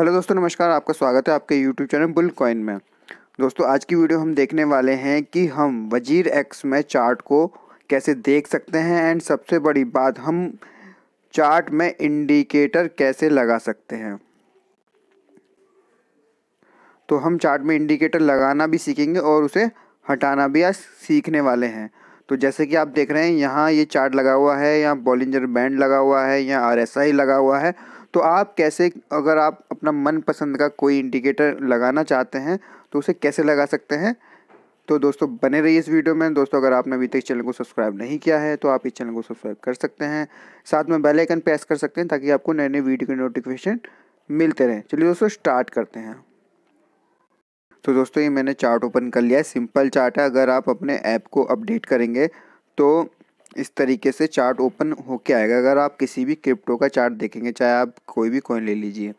hello दोस्तों नमस्कार आपका स्वागत है आपके यूट्यूब चैनल बुल कॉइन में दोस्तों आज की वीडियो हम देखने वाले हैं कि हम वजीर एक्स में चार्ट को कैसे देख सकते हैं एंड सबसे बड़ी बात हम चार्ट में इंडिकेटर कैसे लगा सकते हैं तो हम चार्ट में इंडिकेटर लगाना भी सीखेंगे और उसे हटाना भी आज सीखने वाले हैं तो जैसे कि आप देख रहे हैं यहाँ ये चार्ट लगा हुआ है यहाँ बॉलिंजर बैंड लगा हुआ है यहाँ आर लगा हुआ है तो आप कैसे अगर आप अपना मनपसंद का कोई इंडिकेटर लगाना चाहते हैं तो उसे कैसे लगा सकते हैं तो दोस्तों बने रहिए इस वीडियो में दोस्तों अगर आपने अभी तक चैनल को सब्सक्राइब नहीं किया है तो आप इस चैनल को सब्सक्राइब कर सकते हैं साथ में बेल आइकन प्रेस कर सकते हैं ताकि आपको नए नए वीडियो के नोटिफिकेशन मिलते रहें चलिए दोस्तों स्टार्ट करते हैं तो दोस्तों ये मैंने चार्ट ओपन कर लिया है सिंपल चार्ट है अगर आप अपने ऐप को अपडेट करेंगे तो इस तरीके से चार्ट ओपन होके आएगा अगर आप किसी भी क्रिप्टो का चार्ट देखेंगे चाहे आप कोई भी कॉइन ले लीजिए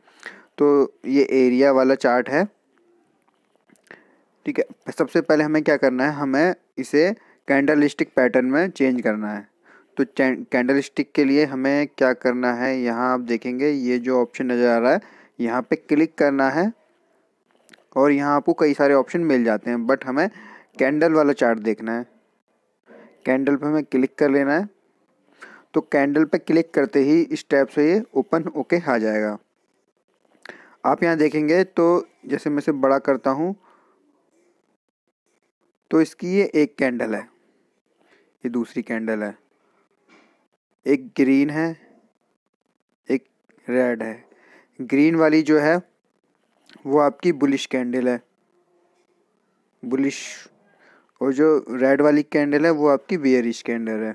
तो ये एरिया वाला चार्ट है ठीक है सबसे पहले हमें क्या करना है हमें इसे कैंडल स्टिक पैटर्न में चेंज करना है तो कैंडल स्टिक के लिए हमें क्या करना है यहाँ आप देखेंगे ये जो ऑप्शन नज़र आ रहा है यहाँ पे क्लिक करना है और यहाँ आपको कई सारे ऑप्शन मिल जाते हैं बट हमें कैंडल वाला चार्ट देखना है कैंडल पे हमें क्लिक कर लेना है तो कैंडल पे क्लिक करते ही स्टेप से ये ओपन ओके आ जाएगा आप यहाँ देखेंगे तो जैसे मैं इसे बड़ा करता हूँ तो इसकी ये एक कैंडल है ये दूसरी कैंडल है एक ग्रीन है एक रेड है ग्रीन वाली जो है वो आपकी बुलिश कैंडल है बुलिश और जो रेड वाली कैंडल है वो आपकी बियरिश कैंडल है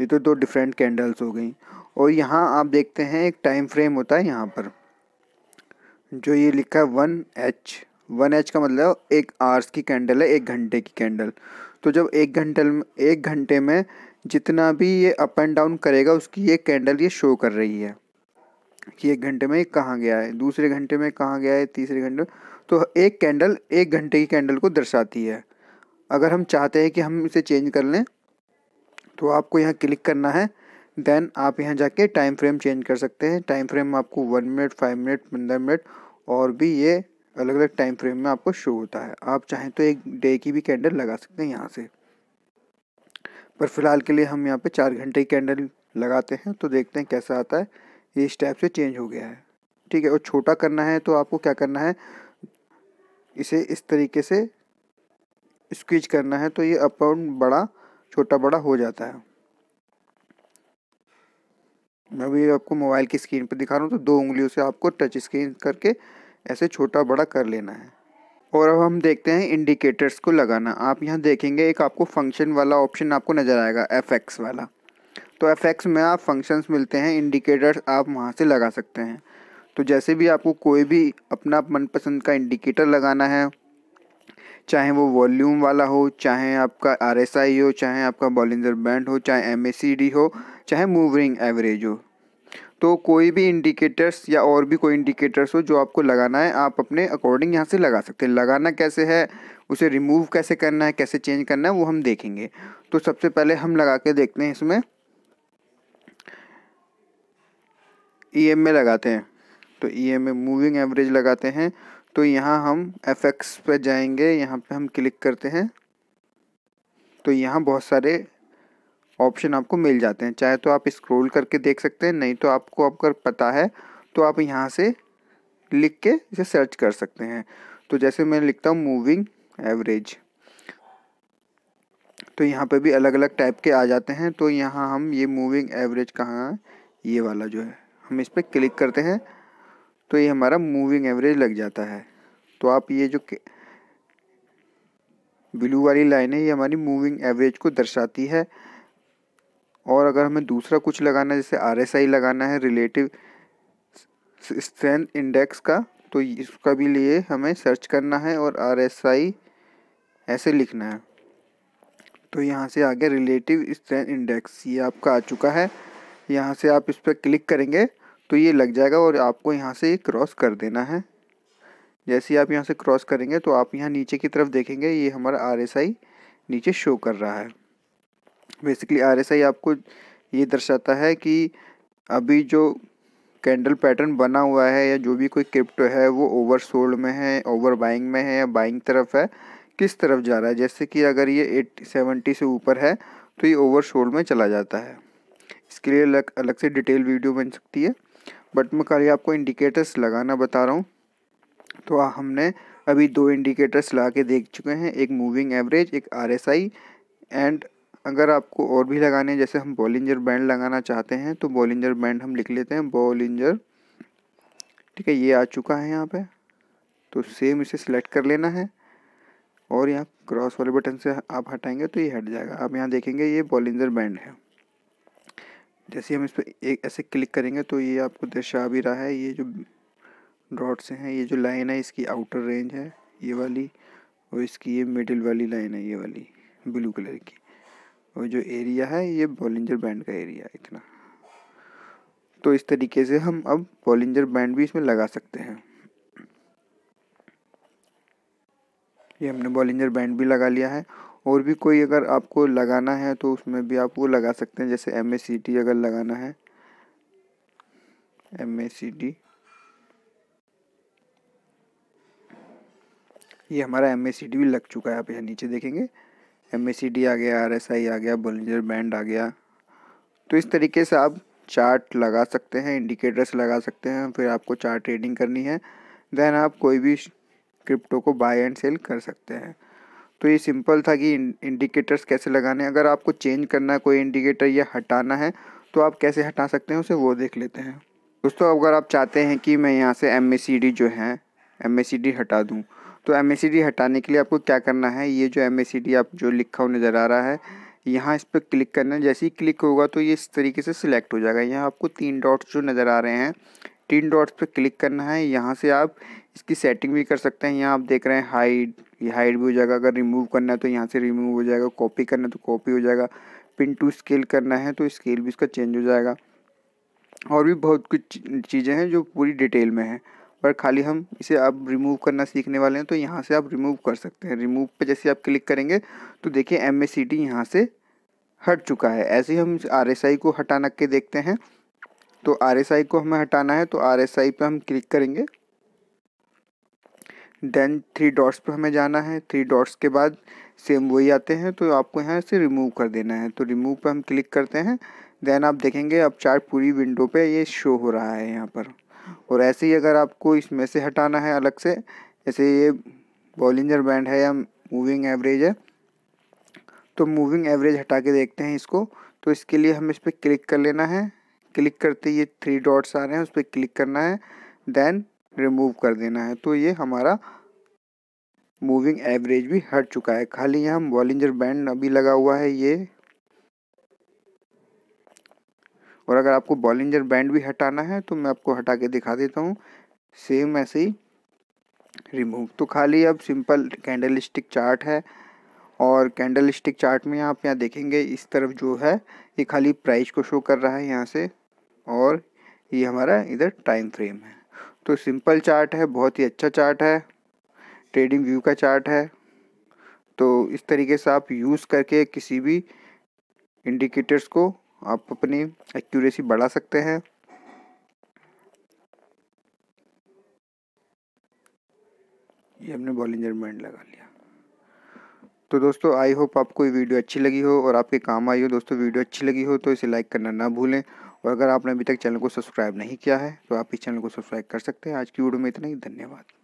ये तो दो डिफरेंट कैंडल्स हो गई और यहाँ आप देखते हैं एक टाइम फ्रेम होता है यहाँ पर जो ये लिखा है वन एच वन एच का मतलब एक आर्स की कैंडल है एक घंटे की कैंडल तो जब एक घंटे एक घंटे में जितना भी ये अप एंड डाउन करेगा उसकी ये कैंडल ये शो कर रही है कि एक घंटे में कहाँ गया है दूसरे घंटे में कहाँ गया है तीसरे घंटे तो एक कैंडल एक घंटे की कैंडल को दर्शाती है अगर हम चाहते हैं कि हम इसे चेंज कर लें तो आपको यहाँ क्लिक करना है देन आप यहाँ जाके टाइम फ्रेम चेंज कर सकते हैं टाइम फ्रेम आपको वन मिनट फाइव मिनट पंद्रह मिनट और भी ये अलग अलग टाइम फ्रेम में आपको शो होता है आप चाहें तो एक डे की भी कैंडल लगा सकते हैं यहाँ से पर फिलहाल के लिए हम यहाँ पे चार घंटे की कैंडल लगाते हैं तो देखते हैं कैसा आता है ये स्टेप से चेंज हो गया है ठीक है और छोटा करना है तो आपको क्या करना है इसे इस तरीके से स्क्वीज करना है तो ये अपाउंड बड़ा छोटा बड़ा हो जाता है मैं अभी आपको मोबाइल की स्क्रीन पर दिखा रहा हूँ तो दो उंगलियों से आपको टच स्क्रीन करके ऐसे छोटा बड़ा कर लेना है और अब हम देखते हैं इंडिकेटर्स को लगाना आप यहाँ देखेंगे एक आपको फंक्शन वाला ऑप्शन आपको नज़र आएगा एफ वाला तो एफ में आप फंक्शंस मिलते हैं इंडिकेटर्स आप वहाँ से लगा सकते हैं तो जैसे भी आपको कोई भी अपना मनपसंद का इंडिकेटर लगाना है चाहे वो वॉल्यूम वाला हो चाहे आपका आर हो चाहे आपका बॉलिंदर बैंड हो चाहे एम हो चाहे मूवरिंग एवरेज हो तो कोई भी इंडिकेटर्स या और भी कोई इंडिकेटर्स हो जो आपको लगाना है आप अपने अकॉर्डिंग यहाँ से लगा सकते हैं लगाना कैसे है उसे रिमूव कैसे करना है कैसे चेंज करना है वो हम देखेंगे तो सबसे पहले हम लगा के देखते हैं इसमें ई एम ए लगाते हैं तो E M A moving average लगाते हैं तो यहाँ हम एफ एक्स पर जाएंगे यहाँ पे हम क्लिक करते हैं तो यहाँ बहुत सारे ऑप्शन आपको मिल जाते हैं चाहे तो आप स्क्रॉल करके देख सकते हैं नहीं तो आपको अगर पता है तो आप यहाँ से लिख के इसे सर्च कर सकते हैं तो जैसे मैं लिखता हूँ मूविंग एवरेज तो यहाँ पे भी अलग अलग टाइप के आ जाते हैं तो यहाँ हम ये मूविंग एवरेज कहाँ ये वाला जो है हम इस पर क्लिक करते हैं तो ये हमारा मूविंग एवरेज लग जाता है तो आप ये जो ब्लू वाली लाइन है ये हमारी मूविंग एवरेज को दर्शाती है और अगर हमें दूसरा कुछ लगाना है जैसे आरएसआई लगाना है रिलेटिव स्ट्रेंथ इंडेक्स का तो इसका भी लिए हमें सर्च करना है और आरएसआई ऐसे लिखना है तो यहाँ से आगे रिलेटिव स्ट्रेंथ इंडेक्स ये आपका आ चुका है यहाँ से आप इस पर क्लिक करेंगे तो ये लग जाएगा और आपको यहाँ से ये क्रॉस कर देना है जैसे आप यहाँ से क्रॉस करेंगे तो आप यहाँ नीचे की तरफ देखेंगे ये हमारा आर नीचे शो कर रहा है बेसिकली आर आपको ये दर्शाता है कि अभी जो कैंडल पैटर्न बना हुआ है या जो भी कोई क्रिप्टो है वो ओवर सोल्ड में है ओवर बाइंग में है या बाइंग तरफ है किस तरफ जा रहा है जैसे कि अगर ये एट सेवेंटी से ऊपर है तो ये ओवर सोल्ड में चला जाता है इसके लिए अलग अलग से डिटेल वीडियो बन सकती है बट मैं कल आपको इंडिकेटर्स लगाना बता रहा हूँ तो हमने अभी दो इंडिकेटर्स लगा के देख चुके हैं एक मूविंग एवरेज एक आई एंड अगर आपको और भी लगाने जैसे हम बॉलिंजर बैंड लगाना चाहते हैं तो बॉलिंजर बैंड हम लिख लेते हैं बॉलिंजर ठीक है ये आ चुका है यहाँ पे तो सेम इसे सिलेक्ट कर लेना है और यहाँ क्रॉस वाले बटन से आप हटाएंगे तो ये हट जाएगा आप यहाँ देखेंगे ये बॉलिंजर बैंड है जैसे हम इस पर एक ऐसे क्लिक करेंगे तो ये आपको दर्शा भी रहा है ये जो डॉट्स हैं ये जो लाइन है इसकी आउटर रेंज है ये वाली और इसकी ये मिडिल वाली लाइन है ये वाली ब्लू कलर की और जो एरिया है ये बॉलिंजर बैंड का एरिया है इतना तो इस तरीके से हम अब बॉलिंजर बैंड भी इसमें लगा सकते हैं ये हमने बॉलिंजर बैंड भी लगा लिया है और भी कोई अगर आपको लगाना है तो उसमें भी आप वो लगा सकते हैं जैसे एम अगर लगाना है एम ये हमारा एम भी लग चुका है आप यहाँ नीचे देखेंगे एम आ गया आर आ गया बोलिंजर बैंड आ गया तो इस तरीके से आप चार्ट लगा सकते हैं इंडिकेटर्स लगा सकते हैं फिर आपको चार्ट ट्रेडिंग करनी है देन आप कोई भी क्रिप्टो को बाय एंड सेल कर सकते हैं तो ये सिंपल था कि इंडिकेटर्स कैसे लगाने अगर आपको चेंज करना है कोई इंडिकेटर या हटाना है तो आप कैसे हटा सकते हैं उसे वो देख लेते हैं दोस्तों अगर आप चाहते हैं कि मैं यहाँ से एम जो है एम हटा दूँ तो एम हटाने के लिए आपको क्या करना है ये जो एम आप जो लिखा हुआ नज़र आ रहा है यहाँ इस पर क्लिक करना है जैसे ही क्लिक होगा तो ये इस तरीके से सिलेक्ट हो जाएगा यहाँ आपको तीन डॉट्स जो नज़र आ रहे हैं तीन डॉट्स पर क्लिक करना है यहाँ से आप इसकी सेटिंग भी कर सकते हैं यहाँ आप देख रहे हैं हाइड ये हाइड भी हो जाएगा अगर रिमूव करना है तो यहाँ से रिमूव हो जाएगा कॉपी करना है तो कॉपी हो जाएगा पिन टू स्केल करना है तो स्केल भी इसका चेंज हो जाएगा और भी बहुत कुछ चीज़ें हैं जो पूरी डिटेल में है पर खाली हम इसे अब रिमूव करना सीखने वाले हैं तो यहाँ से आप रिमूव कर सकते हैं रिमूव पर जैसे आप क्लिक करेंगे तो देखिए एम एस सी टी यहाँ से हट चुका है ऐसे ही हम आर एस आई को हटाना के देखते हैं तो आर एस आई को हमें हटाना है तो आर एस आई पर हम क्लिक करेंगे देन थ्री डॉट्स पर हमें जाना है थ्री डॉट्स के बाद सेम वही आते हैं तो आपको यहाँ से रिमूव कर देना है तो रिमूव पर हम क्लिक करते हैं देन आप देखेंगे अब चार पूरी विंडो पे ये शो हो रहा है यहाँ पर और ऐसे ही अगर आपको इसमें से हटाना है अलग से जैसे ये बॉलिंजर बैंड है या मूविंग एवरेज है तो मूविंग एवरेज हटा के देखते हैं इसको तो इसके लिए हमें इस पर क्लिक कर लेना है क्लिक करते ये थ्री डॉट्स आ रहे हैं उस पर क्लिक करना है देन रिमूव कर देना है तो ये हमारा मूविंग एवरेज भी हट चुका है खाली यहाँ वॉलिंजर बैंड अभी लगा हुआ है ये और अगर आपको बॉलिंजर बैंड भी हटाना है तो मैं आपको हटा के दिखा देता हूँ सेम ऐसे ही रिमूव तो खाली अब सिंपल कैंडल स्टिक चार्ट है और कैंडल स्टिक चार्ट में आप यहाँ देखेंगे इस तरफ जो है ये खाली प्राइस को शो कर रहा है यहाँ से और ये हमारा इधर टाइम फ्रेम है तो सिंपल चार्ट है बहुत ही अच्छा चार्ट है ट्रेडिंग व्यू का चार्ट है तो इस तरीके से आप यूज़ करके किसी भी इंडिकेटर्स को आप अपनी एक्यूरेसी बढ़ा सकते हैं ये हमने बॉलिंजर बैंड लगा लिया तो दोस्तों आई होप आपको ये वीडियो अच्छी लगी हो और आपके काम आई हो दोस्तों वीडियो अच्छी लगी हो तो इसे लाइक करना ना भूलें और अगर आपने अभी तक चैनल को सब्सक्राइब नहीं किया है तो आप इस चैनल को सब्सक्राइब कर सकते हैं आज की वीडियो में इतना ही धन्यवाद